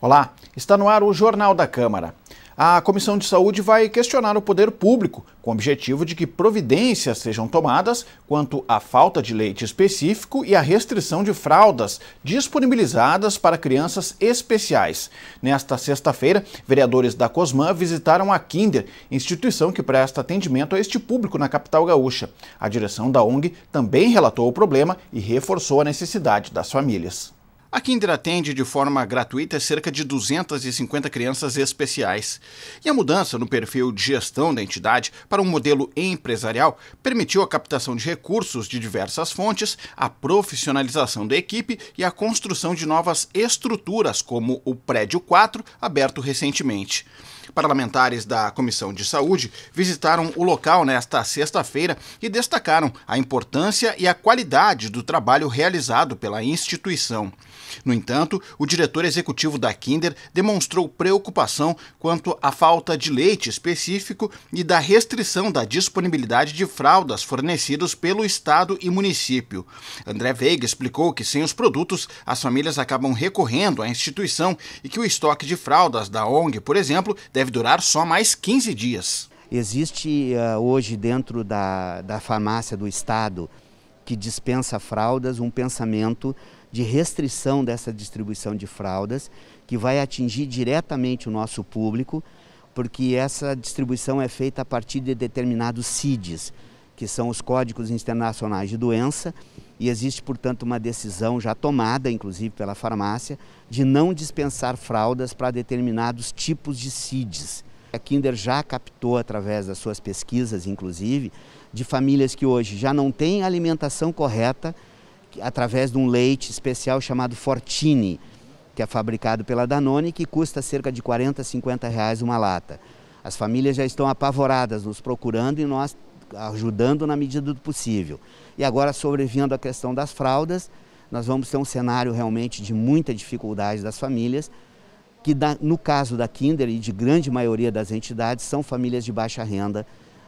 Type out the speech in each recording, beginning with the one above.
Olá, está no ar o Jornal da Câmara. A Comissão de Saúde vai questionar o poder público, com o objetivo de que providências sejam tomadas quanto à falta de leite específico e à restrição de fraldas disponibilizadas para crianças especiais. Nesta sexta-feira, vereadores da Cosman visitaram a Kinder, instituição que presta atendimento a este público na capital gaúcha. A direção da ONG também relatou o problema e reforçou a necessidade das famílias. A Kinder atende de forma gratuita cerca de 250 crianças especiais. E a mudança no perfil de gestão da entidade para um modelo empresarial permitiu a captação de recursos de diversas fontes, a profissionalização da equipe e a construção de novas estruturas, como o Prédio 4, aberto recentemente. Parlamentares da Comissão de Saúde visitaram o local nesta sexta-feira e destacaram a importância e a qualidade do trabalho realizado pela instituição. No entanto, o diretor executivo da Kinder demonstrou preocupação quanto à falta de leite específico e da restrição da disponibilidade de fraldas fornecidas pelo Estado e município. André Veiga explicou que sem os produtos, as famílias acabam recorrendo à instituição e que o estoque de fraldas da ONG, por exemplo, deve durar só mais 15 dias. Existe uh, hoje dentro da, da farmácia do Estado que dispensa fraldas um pensamento de restrição dessa distribuição de fraldas, que vai atingir diretamente o nosso público, porque essa distribuição é feita a partir de determinados CIDs, que são os Códigos Internacionais de Doença, e existe, portanto, uma decisão já tomada, inclusive pela farmácia, de não dispensar fraldas para determinados tipos de CIDs. A Kinder já captou, através das suas pesquisas, inclusive, de famílias que hoje já não têm alimentação correta através de um leite especial chamado Fortini, que é fabricado pela Danone, que custa cerca de 40, 50 reais uma lata. As famílias já estão apavoradas nos procurando e nós ajudando na medida do possível. E agora, sobrevindo à questão das fraldas, nós vamos ter um cenário realmente de muita dificuldade das famílias, que no caso da Kinder e de grande maioria das entidades, são famílias de baixa renda,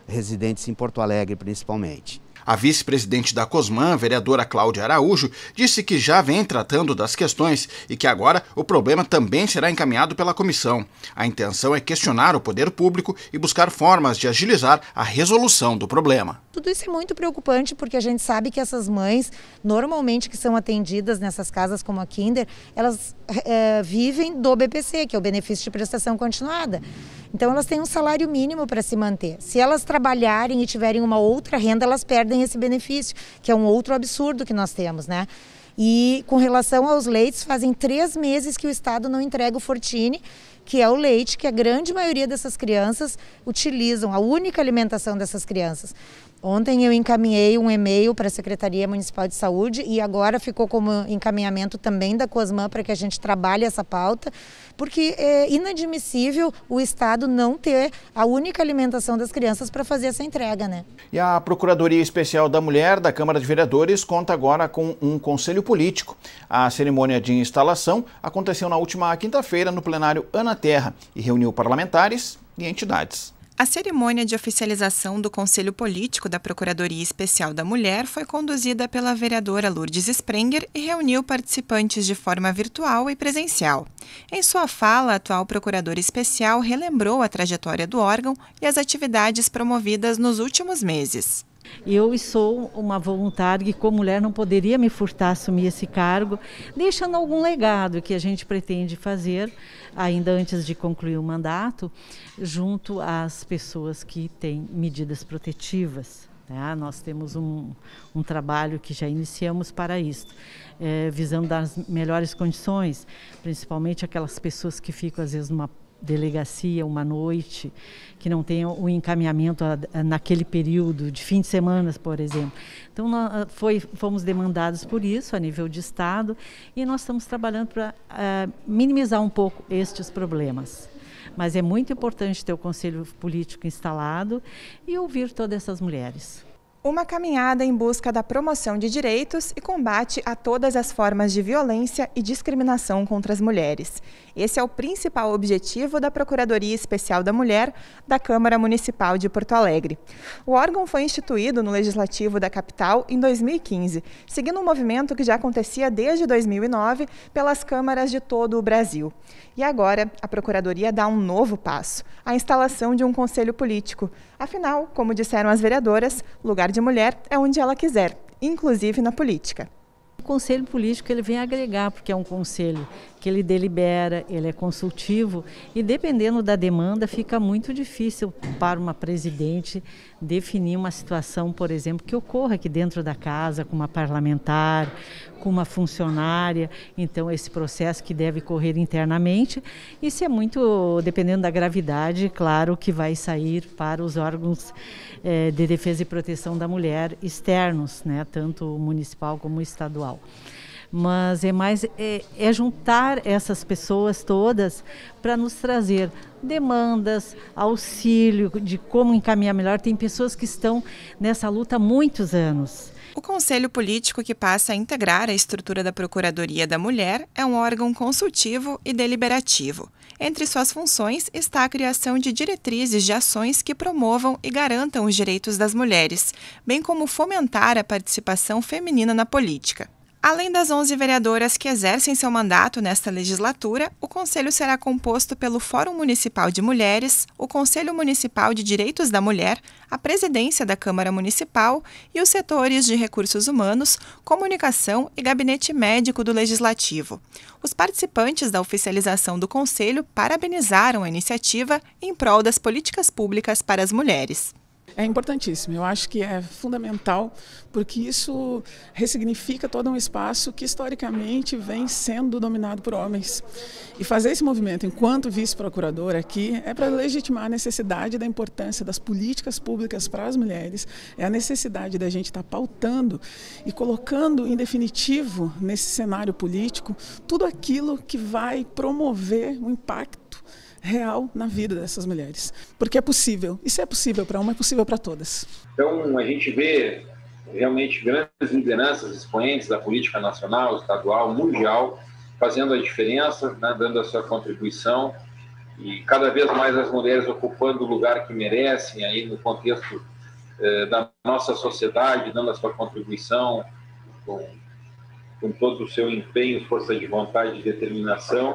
residentes em Porto Alegre principalmente. A vice-presidente da Cosman, vereadora Cláudia Araújo, disse que já vem tratando das questões e que agora o problema também será encaminhado pela comissão. A intenção é questionar o poder público e buscar formas de agilizar a resolução do problema. Tudo isso é muito preocupante porque a gente sabe que essas mães, normalmente que são atendidas nessas casas como a Kinder, elas é, vivem do BPC, que é o benefício de prestação continuada. Então elas têm um salário mínimo para se manter. Se elas trabalharem e tiverem uma outra renda, elas perdem tem esse benefício, que é um outro absurdo que nós temos, né? E com relação aos leitos, fazem três meses que o Estado não entrega o Fortini que é o leite, que a grande maioria dessas crianças utilizam, a única alimentação dessas crianças. Ontem eu encaminhei um e-mail para a Secretaria Municipal de Saúde e agora ficou como encaminhamento também da COSMAN para que a gente trabalhe essa pauta, porque é inadmissível o Estado não ter a única alimentação das crianças para fazer essa entrega. Né? E a Procuradoria Especial da Mulher da Câmara de Vereadores conta agora com um conselho político. A cerimônia de instalação aconteceu na última quinta-feira no plenário Ana Terra e reuniu parlamentares e entidades. A cerimônia de oficialização do Conselho Político da Procuradoria Especial da Mulher foi conduzida pela vereadora Lourdes Sprenger e reuniu participantes de forma virtual e presencial. Em sua fala, a atual procuradora especial relembrou a trajetória do órgão e as atividades promovidas nos últimos meses. Eu sou uma voluntária e como mulher, não poderia me furtar a assumir esse cargo, deixando algum legado que a gente pretende fazer, ainda antes de concluir o mandato, junto às pessoas que têm medidas protetivas. Né? Ah, nós temos um, um, trabalho que já iniciamos para isso, é, eh, visando dar as melhores condições, principalmente aquelas pessoas que ficam, às vezes, numa delegacia uma noite, que não tenha o encaminhamento naquele período de fim de semana, por exemplo. Então, nós ah, foi, fomos demandados por isso a nível de Estado e nós estamos trabalhando para ah, minimizar um pouco estes problemas. Mas é muito importante ter o Conselho Político instalado e ouvir todas essas mulheres. Uma caminhada em busca da promoção de direitos e combate a todas as formas de violência e discriminação contra as mulheres. Esse é o principal objetivo da Procuradoria Especial da Mulher da Câmara Municipal de Porto Alegre. O órgão foi instituído no Legislativo da capital em 2015, seguindo um movimento que já acontecia desde 2009 pelas câmaras de todo o Brasil. E agora, a Procuradoria dá um novo passo: a instalação de um conselho político. Afinal, como disseram as vereadoras, lugar lugar de mulher é onde ela quiser, inclusive na política. O conselho político ele vem agregar, porque é um conselho que ele delibera, ele é consultivo e dependendo da demanda fica muito difícil para uma presidente definir uma situação, por exemplo, que ocorra aqui dentro da casa com uma parlamentar, com uma funcionária. Então esse processo que deve correr internamente isso é muito dependendo da gravidade, claro que vai sair para os órgãos eh, de defesa e proteção da mulher externos, né, tanto municipal como estadual mas é mais é, é juntar essas pessoas todas para nos trazer demandas, auxílio de como encaminhar melhor. Tem pessoas que estão nessa luta há muitos anos. O Conselho Político, que passa a integrar a estrutura da Procuradoria da Mulher, é um órgão consultivo e deliberativo. Entre suas funções está a criação de diretrizes de ações que promovam e garantam os direitos das mulheres, bem como fomentar a participação feminina na política. Além das 11 vereadoras que exercem seu mandato nesta legislatura, o Conselho será composto pelo Fórum Municipal de Mulheres, o Conselho Municipal de Direitos da Mulher, a Presidência da Câmara Municipal e os setores de Recursos Humanos, Comunicação e Gabinete Médico do Legislativo. Os participantes da oficialização do Conselho parabenizaram a iniciativa em prol das políticas públicas para as mulheres. É importantíssimo, eu acho que é fundamental, porque isso ressignifica todo um espaço que historicamente vem sendo dominado por homens. E fazer esse movimento enquanto vice-procurador aqui é para legitimar a necessidade da importância das políticas públicas para as mulheres, é a necessidade da gente estar tá pautando e colocando em definitivo nesse cenário político tudo aquilo que vai promover o impacto real na vida dessas mulheres. Porque é possível. E se é possível para uma, é possível para todas. Então, a gente vê realmente grandes lideranças, expoentes da política nacional, estadual, mundial, fazendo a diferença, né, dando a sua contribuição e cada vez mais as mulheres ocupando o lugar que merecem aí no contexto eh, da nossa sociedade, dando a sua contribuição com, com todo o seu empenho, força de vontade e determinação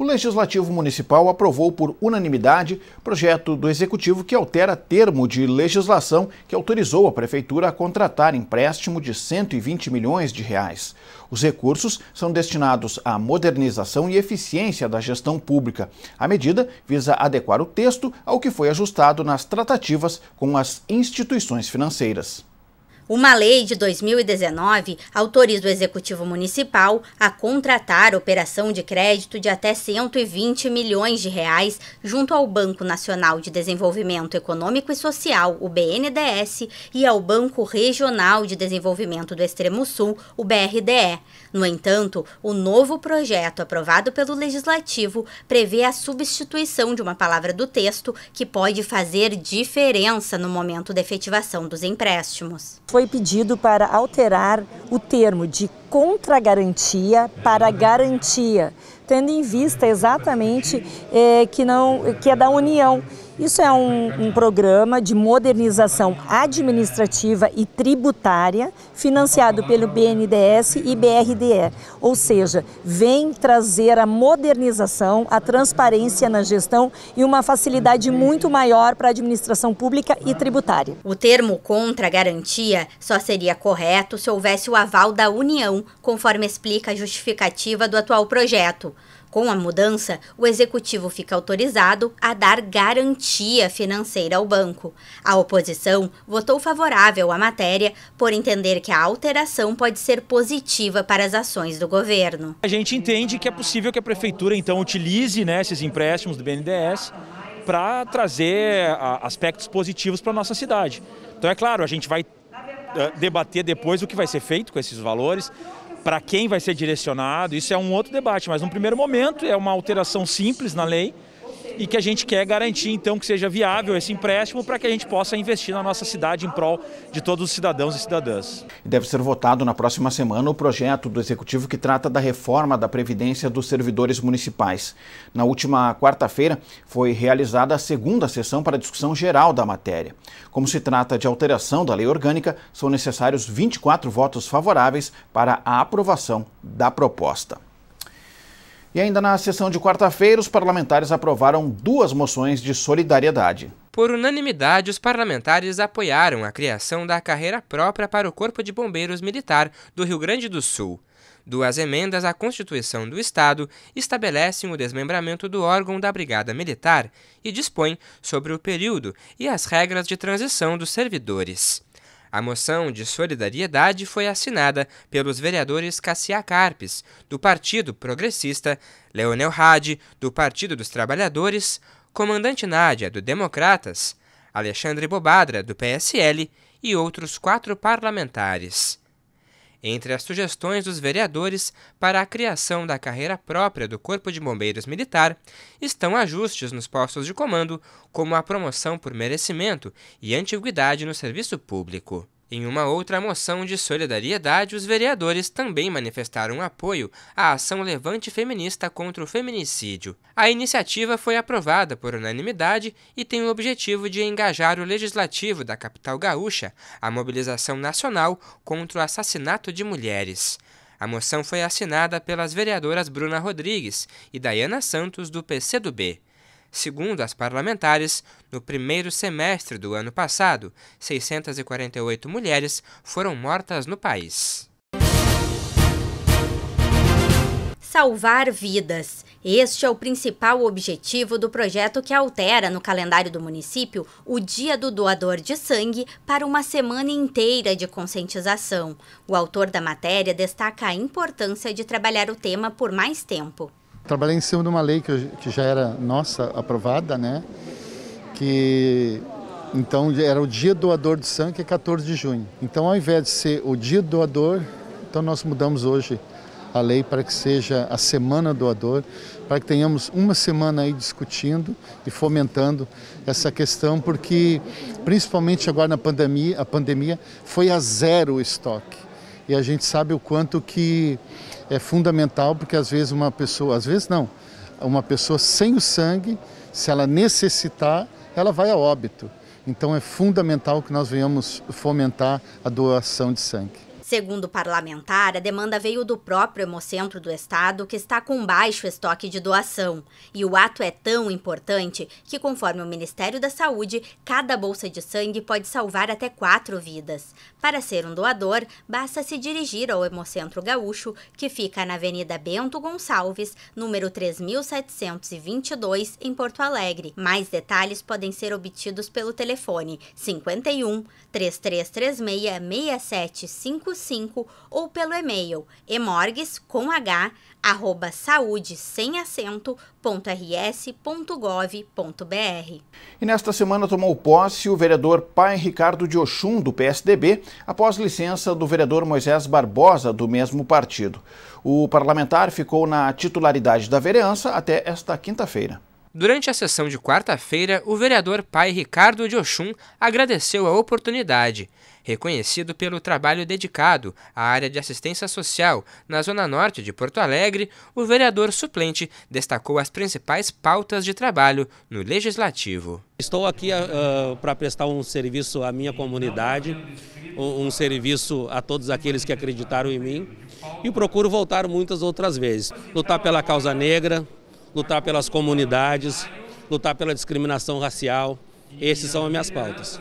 o Legislativo Municipal aprovou por unanimidade projeto do Executivo que altera termo de legislação que autorizou a Prefeitura a contratar empréstimo de 120 milhões de reais. Os recursos são destinados à modernização e eficiência da gestão pública. A medida visa adequar o texto ao que foi ajustado nas tratativas com as instituições financeiras. Uma lei de 2019 autoriza o Executivo Municipal a contratar operação de crédito de até 120 milhões de reais junto ao Banco Nacional de Desenvolvimento Econômico e Social, o BNDES, e ao Banco Regional de Desenvolvimento do Extremo Sul, o BRDE no entanto, o novo projeto aprovado pelo Legislativo prevê a substituição de uma palavra do texto que pode fazer diferença no momento da efetivação dos empréstimos. Foi pedido para alterar o termo de contra-garantia para garantia, tendo em vista exatamente é, que, não, que é da União. Isso é um, um, programa de modernização administrativa e tributária financiado pelo BNDES e BRDE, ou seja, vem trazer a modernização, a transparência na gestão e uma facilidade muito maior para a administração pública e tributária. O termo contra garantia só seria correto se houvesse o aval da União, conforme explica a justificativa do atual projeto. Com a mudança, o executivo fica autorizado a dar garantia financeira ao banco. A oposição votou favorável à matéria por entender que a alteração pode ser positiva para as ações do governo. A gente entende que é possível que a prefeitura então utilize né, esses empréstimos do BNDES para trazer aspectos positivos para a nossa cidade. Então, é claro, a gente vai eh, debater depois o que vai ser feito com esses valores, para quem vai ser direcionado, isso é um outro debate, mas no primeiro momento é uma alteração simples na lei e que a gente quer garantir então que seja viável esse empréstimo para que a gente possa investir na nossa cidade em prol de todos os cidadãos e cidadãs. Deve ser votado na próxima semana o projeto do executivo que trata da reforma da previdência dos servidores municipais. Na última quarta-feira foi realizada a segunda sessão para discussão geral da matéria. Como se trata de alteração da lei orgânica, são necessários 24 votos favoráveis para a aprovação da proposta. E ainda na sessão de quarta-feira, os parlamentares aprovaram duas moções de solidariedade. Por unanimidade, os parlamentares apoiaram a criação da carreira própria para o Corpo de Bombeiros Militar do Rio Grande do Sul. Duas emendas à Constituição do Estado estabelecem o desmembramento do órgão da Brigada Militar e dispõem sobre o período e as regras de transição dos servidores. A moção de solidariedade foi assinada pelos vereadores Cassia Carpes, do Partido Progressista, Leonel Hadi, do Partido dos Trabalhadores, Comandante Nádia, do Democratas, Alexandre Bobadra, do PSL e outros quatro parlamentares. Entre as sugestões dos vereadores para a criação da carreira própria do Corpo de Bombeiros Militar estão ajustes nos postos de comando, como a promoção por merecimento e antiguidade no serviço público. Em uma outra moção de solidariedade, os vereadores também manifestaram apoio à ação Levante Feminista contra o Feminicídio. A iniciativa foi aprovada por unanimidade e tem o objetivo de engajar o legislativo da capital gaúcha à mobilização nacional contra o assassinato de mulheres. A moção foi assinada pelas vereadoras Bruna Rodrigues e Dayana Santos, do PCdoB. Segundo as parlamentares, no primeiro semestre do ano passado, 648 mulheres foram mortas no país. Salvar vidas. Este é o principal objetivo do projeto que altera no calendário do município o Dia do Doador de Sangue para uma semana inteira de conscientização. O autor da matéria destaca a importância de trabalhar o tema por mais tempo. Trabalhei em cima de uma lei que, que já era nossa, aprovada, né? Que então era o dia doador de sangue, que é 14 de junho. Então ao invés de ser o dia doador, então nós mudamos hoje a lei para que seja a semana doador, para que tenhamos uma semana aí discutindo e fomentando essa questão, porque principalmente agora na pandemia, a pandemia foi a zero o estoque. E a gente sabe o quanto que é fundamental porque às vezes uma pessoa, às vezes não, uma pessoa sem o sangue, se ela necessitar, ela vai a óbito. Então é fundamental que nós venhamos fomentar a doação de sangue. Segundo o parlamentar, a demanda veio do próprio Hemocentro do Estado, que está com baixo estoque de doação. E o ato é tão importante que, conforme o Ministério da Saúde, cada bolsa de sangue pode salvar até quatro vidas. Para ser um doador, basta se dirigir ao Hemocentro Gaúcho, que fica na Avenida Bento Gonçalves, número 3722, em Porto Alegre. Mais detalhes podem ser obtidos pelo telefone 51 3336 6755 5 ou pelo e-mail emorgues com h arroba saúde sem acento ponto rs ponto gov ponto br. E nesta semana tomou posse o vereador Pai Ricardo de Oxum, do PSDB, após licença do vereador Moisés Barbosa, do mesmo partido. O parlamentar ficou na titularidade da vereança até esta quinta-feira. Durante a sessão de quarta-feira, o vereador pai Ricardo de Oxum agradeceu a oportunidade. Reconhecido pelo trabalho dedicado à área de assistência social na Zona Norte de Porto Alegre, o vereador suplente destacou as principais pautas de trabalho no Legislativo. Estou aqui uh, para prestar um serviço à minha comunidade, um, um serviço a todos aqueles que acreditaram em mim e procuro voltar muitas outras vezes. Lutar pela causa negra, lutar pelas comunidades, lutar pela discriminação racial. Essas são as minhas pautas.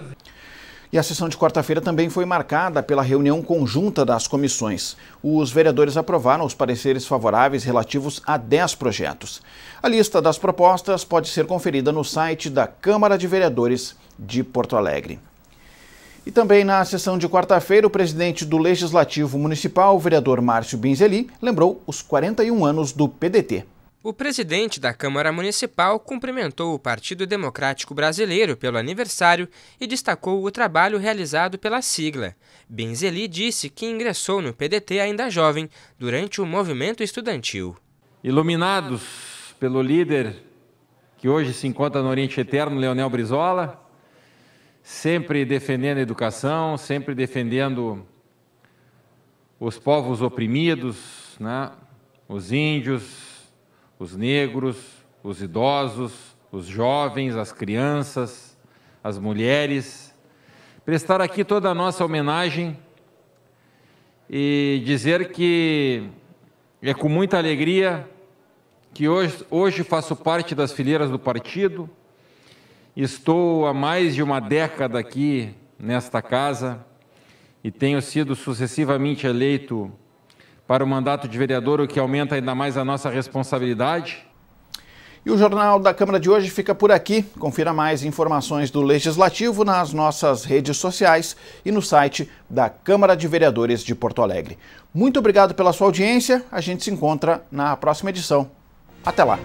E a sessão de quarta-feira também foi marcada pela reunião conjunta das comissões. Os vereadores aprovaram os pareceres favoráveis relativos a 10 projetos. A lista das propostas pode ser conferida no site da Câmara de Vereadores de Porto Alegre. E também na sessão de quarta-feira, o presidente do Legislativo Municipal, o vereador Márcio Binzeli, lembrou os 41 anos do PDT. O presidente da Câmara Municipal cumprimentou o Partido Democrático Brasileiro pelo aniversário e destacou o trabalho realizado pela sigla. Benzeli disse que ingressou no PDT ainda jovem, durante o movimento estudantil. Iluminados pelo líder que hoje se encontra no Oriente Eterno, Leonel Brizola, sempre defendendo a educação, sempre defendendo os povos oprimidos, né? os índios, os negros, os idosos, os jovens, as crianças, as mulheres. Prestar aqui toda a nossa homenagem e dizer que é com muita alegria que hoje, hoje faço parte das fileiras do partido. Estou há mais de uma década aqui nesta casa e tenho sido sucessivamente eleito para o mandato de vereador, o que aumenta ainda mais a nossa responsabilidade. E o Jornal da Câmara de hoje fica por aqui. Confira mais informações do Legislativo nas nossas redes sociais e no site da Câmara de Vereadores de Porto Alegre. Muito obrigado pela sua audiência. A gente se encontra na próxima edição. Até lá!